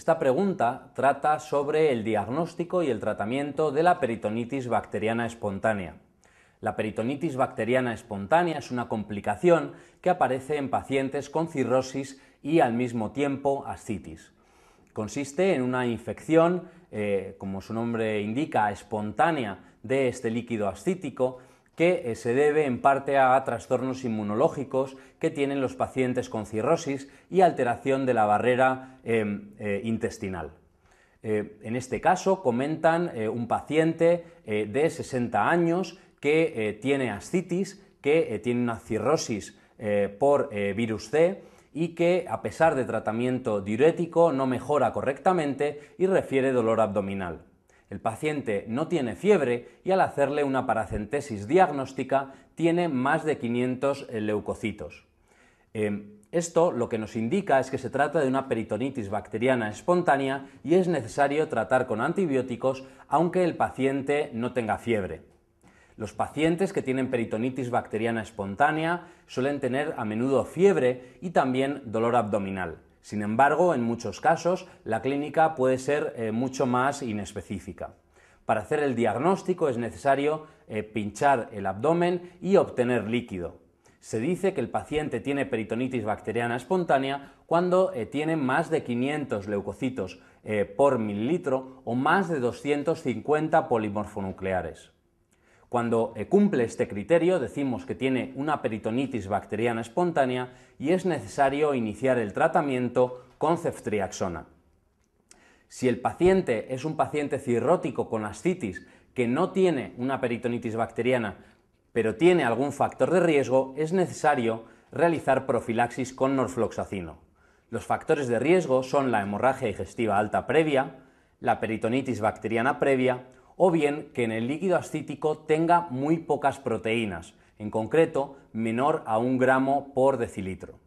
Esta pregunta trata sobre el diagnóstico y el tratamiento de la peritonitis bacteriana espontánea. La peritonitis bacteriana espontánea es una complicación que aparece en pacientes con cirrosis y al mismo tiempo ascitis. Consiste en una infección, eh, como su nombre indica, espontánea de este líquido ascítico que eh, se debe en parte a trastornos inmunológicos que tienen los pacientes con cirrosis y alteración de la barrera em, eh, intestinal. Eh, en este caso, comentan un paciente de 60 años que tiene ascitis, que tiene una cirrosis por virus C y que, a pesar de tratamiento diurético, no mejora correctamente y refiere dolor abdominal. El paciente no tiene fiebre y al hacerle una paracentesis diagnóstica tiene más de 500 leucocitos. Eh, esto lo que nos indica es que se trata de una peritonitis bacteriana espontánea y es necesario tratar con antibióticos aunque el paciente no tenga fiebre. Los pacientes que tienen peritonitis bacteriana espontánea suelen tener a menudo fiebre y también dolor abdominal. Sin embargo, en muchos casos, la clínica puede ser eh, mucho más inespecífica. Para hacer el diagnóstico es necesario eh, pinchar el abdomen y obtener líquido. Se dice que el paciente tiene peritonitis bacteriana espontánea cuando eh, tiene más de 500 leucocitos por mililitro o más de 250 polimorfonucleares. Cuando eh, cumple este criterio, decimos que tiene una peritonitis bacteriana espontánea y es necesario iniciar el tratamiento con ceftriaxona. Si el paciente es un paciente cirrótico con ascitis que no tiene una peritonitis bacteriana, pero tiene algún factor de riesgo, es necesario realizar profilaxis con norfloxacino. Los factores de riesgo son la hemorragia digestiva alta previa, la peritonitis bacteriana previa, o bien que en el líquido ascítico tenga muy pocas proteínas, en concreto menor a un gramo por decilitro.